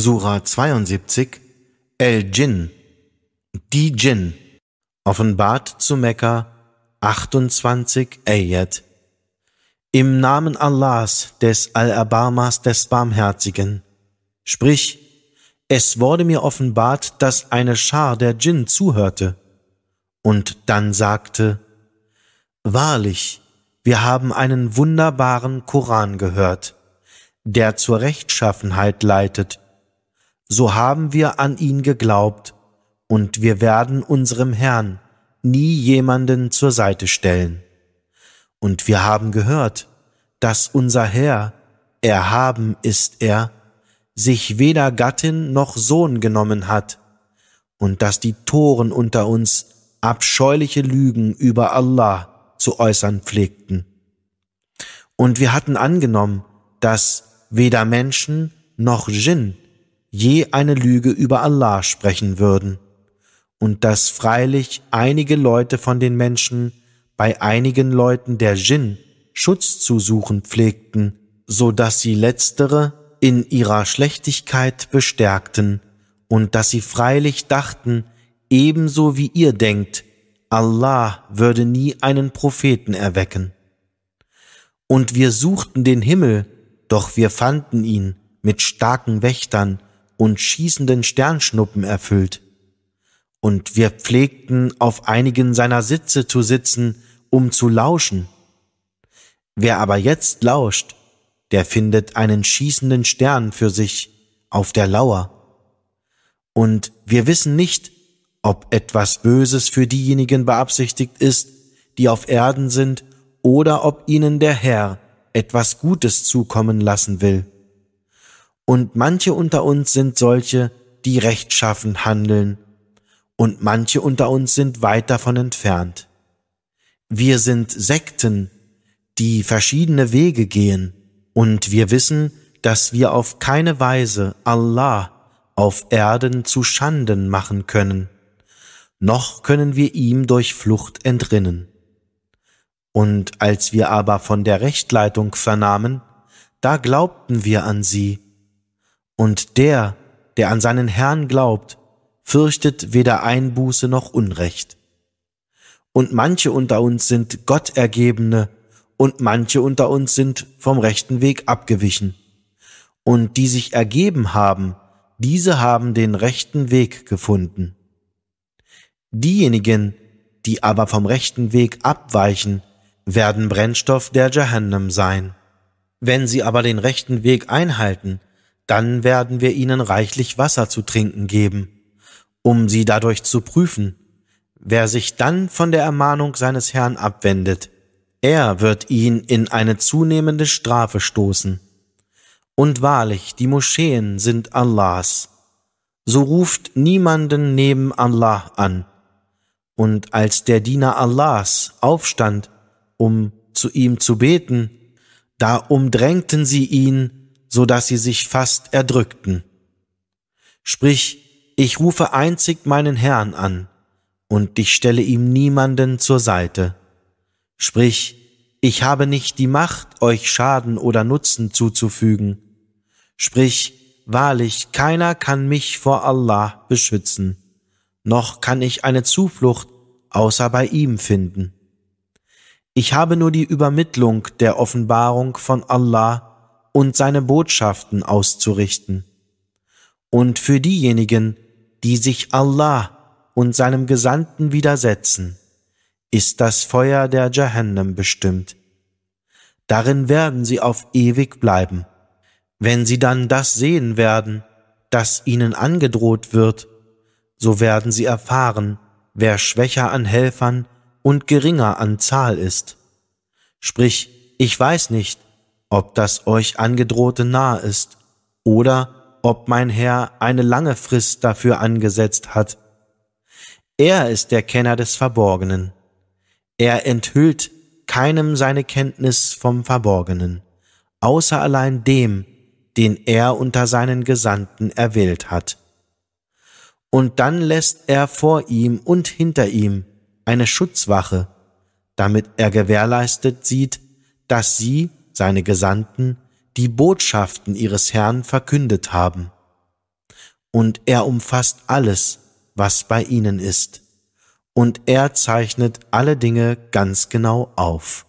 Sura 72, el Jin die Jin offenbart zu Mekka 28 Ayat. Im Namen Allahs, des Al-Abamas, des Barmherzigen. Sprich, es wurde mir offenbart, dass eine Schar der Jin zuhörte. Und dann sagte, Wahrlich, wir haben einen wunderbaren Koran gehört, der zur Rechtschaffenheit leitet so haben wir an ihn geglaubt und wir werden unserem Herrn nie jemanden zur Seite stellen. Und wir haben gehört, dass unser Herr, erhaben ist er, sich weder Gattin noch Sohn genommen hat, und dass die Toren unter uns abscheuliche Lügen über Allah zu äußern pflegten. Und wir hatten angenommen, dass weder Menschen noch Jinn je eine Lüge über Allah sprechen würden, und dass freilich einige Leute von den Menschen bei einigen Leuten der Jinn Schutz zu suchen pflegten, so dass sie letztere in ihrer Schlechtigkeit bestärkten und dass sie freilich dachten, ebenso wie ihr denkt, Allah würde nie einen Propheten erwecken. Und wir suchten den Himmel, doch wir fanden ihn mit starken Wächtern und schießenden Sternschnuppen erfüllt. Und wir pflegten auf einigen seiner Sitze zu sitzen, um zu lauschen. Wer aber jetzt lauscht, der findet einen schießenden Stern für sich auf der Lauer. Und wir wissen nicht, ob etwas Böses für diejenigen beabsichtigt ist, die auf Erden sind, oder ob ihnen der Herr etwas Gutes zukommen lassen will und manche unter uns sind solche, die rechtschaffen handeln, und manche unter uns sind weit davon entfernt. Wir sind Sekten, die verschiedene Wege gehen, und wir wissen, dass wir auf keine Weise Allah auf Erden zu Schanden machen können, noch können wir ihm durch Flucht entrinnen. Und als wir aber von der Rechtleitung vernahmen, da glaubten wir an sie, und der, der an seinen Herrn glaubt, fürchtet weder Einbuße noch Unrecht. Und manche unter uns sind Gottergebene, und manche unter uns sind vom rechten Weg abgewichen. Und die sich ergeben haben, diese haben den rechten Weg gefunden. Diejenigen, die aber vom rechten Weg abweichen, werden Brennstoff der Jahannam sein. Wenn sie aber den rechten Weg einhalten, dann werden wir ihnen reichlich Wasser zu trinken geben, um sie dadurch zu prüfen. Wer sich dann von der Ermahnung seines Herrn abwendet, er wird ihn in eine zunehmende Strafe stoßen. Und wahrlich, die Moscheen sind Allahs. So ruft niemanden neben Allah an. Und als der Diener Allahs aufstand, um zu ihm zu beten, da umdrängten sie ihn so dass sie sich fast erdrückten. Sprich, ich rufe einzig meinen Herrn an, und ich stelle ihm niemanden zur Seite. Sprich, ich habe nicht die Macht, euch Schaden oder Nutzen zuzufügen. Sprich, wahrlich, keiner kann mich vor Allah beschützen, noch kann ich eine Zuflucht außer bei ihm finden. Ich habe nur die Übermittlung der Offenbarung von Allah und seine Botschaften auszurichten. Und für diejenigen, die sich Allah und seinem Gesandten widersetzen, ist das Feuer der Jahannam bestimmt. Darin werden sie auf ewig bleiben. Wenn sie dann das sehen werden, das ihnen angedroht wird, so werden sie erfahren, wer schwächer an Helfern und geringer an Zahl ist. Sprich, ich weiß nicht, ob das euch angedrohte nahe ist oder ob mein Herr eine lange Frist dafür angesetzt hat. Er ist der Kenner des Verborgenen. Er enthüllt keinem seine Kenntnis vom Verborgenen, außer allein dem, den er unter seinen Gesandten erwählt hat. Und dann lässt er vor ihm und hinter ihm eine Schutzwache, damit er gewährleistet sieht, dass sie seine Gesandten, die Botschaften ihres Herrn verkündet haben. Und er umfasst alles, was bei ihnen ist, und er zeichnet alle Dinge ganz genau auf.